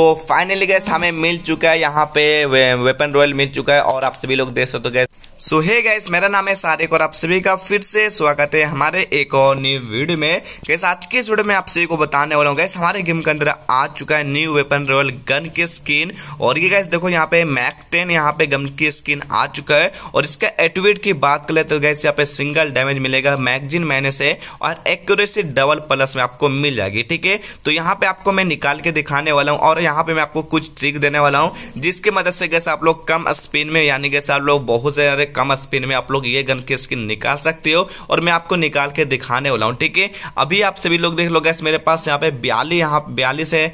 तो finally gas हमें मिल चुका है यहाँ पे वे, वेपन रॉयल मिल चुका है और आप सभी लोग देख सकते हो तो गैस सो हे गैस मेरा नाम है सारिक और आप सभी का फिर से स्वागत है हमारे एक और न्यू वीडियो में गैस आज के इस वीडियो में आप सभी को बताने वाला हूँ गैस हमारे गेम के अंदर आ चुका है न्यू वेपन रॉयल गन की स्किन और ये गैस देखो यहाँ पे मैक टेन यहाँ पे गन की स्किन आ चुका है और इसका एटोवेट की बात कर ले तो गैस यहाँ पे सिंगल डैमेज मिलेगा मैगजीन मैने से और एक्यूरेसी डबल प्लस में आपको मिल जाएगी ठीक है तो यहाँ पे आपको मैं निकाल के दिखाने वाला हूँ और यहाँ पे मैं आपको कुछ ट्रिक देने वाला हूँ जिसके मदद से गैस आप लोग कम स्पिन में यानी गैस आप लोग बहुत ज्यादा कम स्पिन में आप लोग ये गन की स्किन निकाल सकते हो और मैं आपको निकाल के दिखाने वाला हूँ ठीक है अभी आप सभी लोग देख लो गैस मेरे पास यहाँ पे बयालीस यहाँ बयालीस है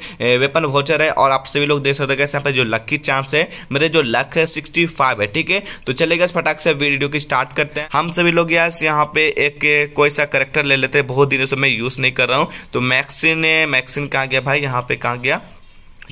वेपन वोचर है और आप सभी लोग देख सकते हो गैस यहाँ पे जो लक्की चांस है मेरे जो लक है सिक्सटी फाइव है ठीक है तो चले गए फटाक से वीडियो की स्टार्ट करते हैं हम सभी लोग गैस यहाँ पे एक कोई सा करेक्टर ले लेते हैं बहुत दिनों से मैं यूज नहीं कर रहा हूँ तो मैक्सिन मैक्सिन कहाँ गया भाई यहाँ पे कहाँ गया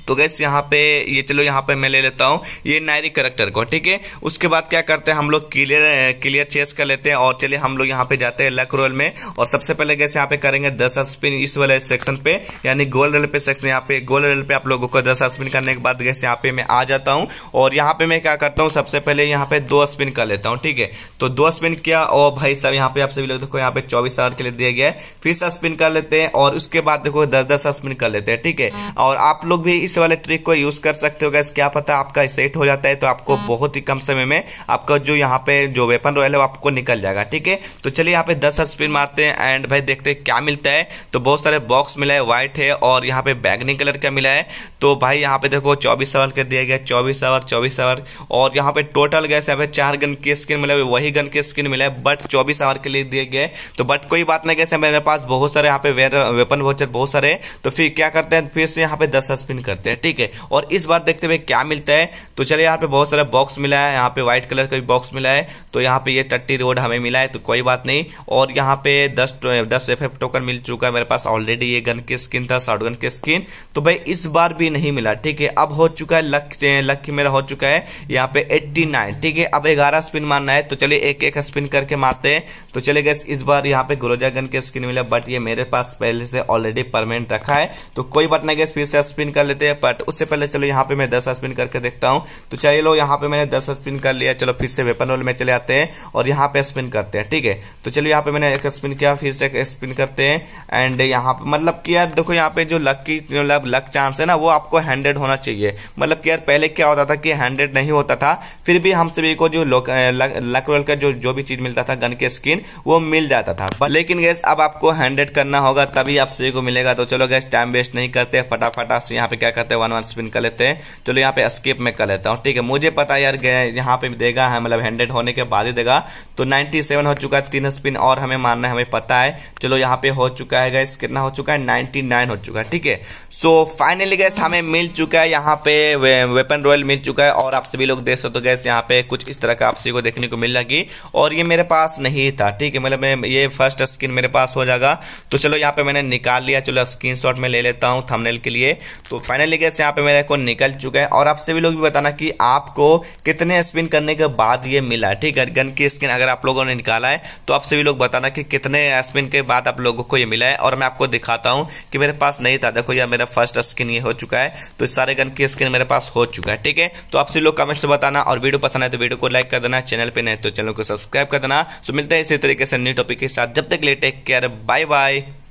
तो गैस यहाँ पे ये चलो यहाँ पे मैं ले लेता हूँ ये नायरी करेक्टर को ठीक है उसके बाद क्या करते हैं हम लोग क्लियर क्लियर चेस कर लेते हैं और चलिए हम लोग यहाँ पे जाते हैं लक रोल में और सबसे पहले गैस यहाँ पे करेंगे दस स्पिन इस वाले सेक्शन पे यानी गोल रेल पे सेक्शन यहाँ पे गोल रेल पे आप लोगों को दस स्पिन करने के बाद गैस यहाँ पे मैं आ जाता हूँ और यहाँ पे मैं क्या करता हूँ सबसे पहले यहाँ पे दो स्पिन कर लेता हूँ ठीक है तो दो स्पिन किया और भाई साहब यहाँ पे आप सभी लोग देखो यहाँ पे चौबीस आवर के लिए दिया गया है फिर स्पिन कर लेते हैं और उसके बाद देखो दस दस स्पिन कर लेते हैं ठीक है और आप लोग भी इस वाले ट्रिक को यूज कर सकते हो गैस क्या पता आपका सेट हो जाता है तो आपको हाँ। बहुत ही कम समय में आपका जो यहाँ पे जो वेपन रॉयल है वो आपको निकल जाएगा ठीक है तो चलिए यहाँ पे दस स्पिन मारते हैं एंड भाई देखते हैं क्या मिलता है तो बहुत सारे बॉक्स मिला है व्हाइट है और यहाँ पे बैगनी कलर का मिला है तो भाई यहाँ पे देखो चौबीस सवर के दिया गया चौबीस सवर चौबीस सवर और यहाँ पे टोटल गैस यहाँ पे चार गन की स्किन मिला है वही गन की स्किन मिला है बट चौबीस आवर के लिए दिए गए तो बट कोई बात नहीं कैसे मेरे पास बहुत सारे यहाँ पे वेपन वोचर बहुत सारे तो फिर क्या करते हैं फिर से यहाँ पे दस स्पिन कर करते हैं ठीक है और इस बार देखते हुए क्या मिलता है तो चलिए यहाँ पे बहुत सारा बॉक्स मिला है यहाँ पे व्हाइट कलर का भी बॉक्स मिला है तो यहाँ पे ये टट्टी रोड हमें मिला है तो कोई बात नहीं और यहाँ पे दस दस एफ टोकन मिल चुका है मेरे पास ऑलरेडी ये गन की स्किन था शॉर्ट गन की स्किन तो भाई इस बार भी नहीं मिला ठीक है अब हो चुका है लक लक मेरा हो चुका है यहाँ पे एट्टी नाइन ठीक है अब ग्यारह स्पिन मारना है तो चलिए एक एक स्पिन करके मारते हैं तो चले गए इस बार यहाँ पे ग्रोजा गन की स्किन मिला बट ये मेरे पास पहले से ऑलरेडी परमानेंट रखा है तो कोई बात नहीं गए फिर से स्पिन कर लेते सकते हैं बट उससे पहले चलो यहाँ पे मैं दस स्पिन करके देखता हूँ तो चलिए लोग यहाँ पे मैंने दस स्पिन कर लिया चलो फिर से वेपन रोल में चले आते हैं और यहाँ पे स्पिन करते हैं ठीक है तो चलो यहाँ पे मैंने एक स्पिन किया फिर से स्पिन करते हैं एंड यहाँ पे मतलब कि यार देखो यहाँ पे जो लक की मतलब लक चांस है ना वो आपको हंड्रेड होना चाहिए मतलब कि यार पहले क्या होता था कि हंड्रेड नहीं होता था फिर भी हम सभी को जो लक रोल का जो जो भी चीज मिलता था गन के स्किन वो मिल जाता था लेकिन गैस अब आपको हंड्रेड करना होगा तभी आप सभी को मिलेगा तो चलो गैस टाइम वेस्ट नहीं करते फटाफट यहाँ पे क्या करते हैं वन वन स्पिन कर लेते हैं चलो यहाँ पे स्केप में कर लेता हूँ ठीक है मुझे पता यार यहाँ पे देगा है मतलब हंड्रेड होने के बाद ही देगा तो नाइन्टी सेवन हो चुका है तीन स्पिन और हमें मानना है हमें पता है चलो यहाँ पे हो चुका है गैस कितना हो चुका है नाइन्टी नाइन हो चुका है ठीक है सो फाइनली गैस हमें मिल चुका है यहाँ पे वे, वेपन रॉयल मिल चुका है और आप सभी लोग देख सकते हो तो गैस यहाँ पे कुछ इस तरह का आप सभी को देखने को मिल लगी और ये मेरे पास नहीं था ठीक है मतलब मैं ये फर्स्ट स्किन मेरे पास हो जाएगा तो चलो यहाँ पे मैंने निकाल लिया चलो स्क्रीन शॉट में ले लेता हूँ थमनेल के लिए तो फाइनली गैस यहाँ पे मेरे को निकल चुका है और आप सभी लोग भी बताना कि आपको कितने स्पिन करने के बाद ये मिला ठीक है गन की स्किन अगर आप लोगों ने निकाला है तो आप सभी लोग बताना कि कितने स्पिन के बाद आप लोगों को ये मिला है और मैं आपको दिखाता हूँ कि मेरे पास नहीं था देखो यह मेरा मेरा फर्स्ट स्किन ये हो चुका है तो इस सारे गन की स्किन मेरे पास हो चुका है ठीक है तो आप सभी लोग कमेंट से बताना और वीडियो पसंद आए तो वीडियो को लाइक कर देना चैनल पर नहीं तो चैनल को सब्सक्राइब कर देना तो मिलते हैं इसी तरीके से न्यू टॉपिक के साथ जब तक ले टेक केयर बाय बाय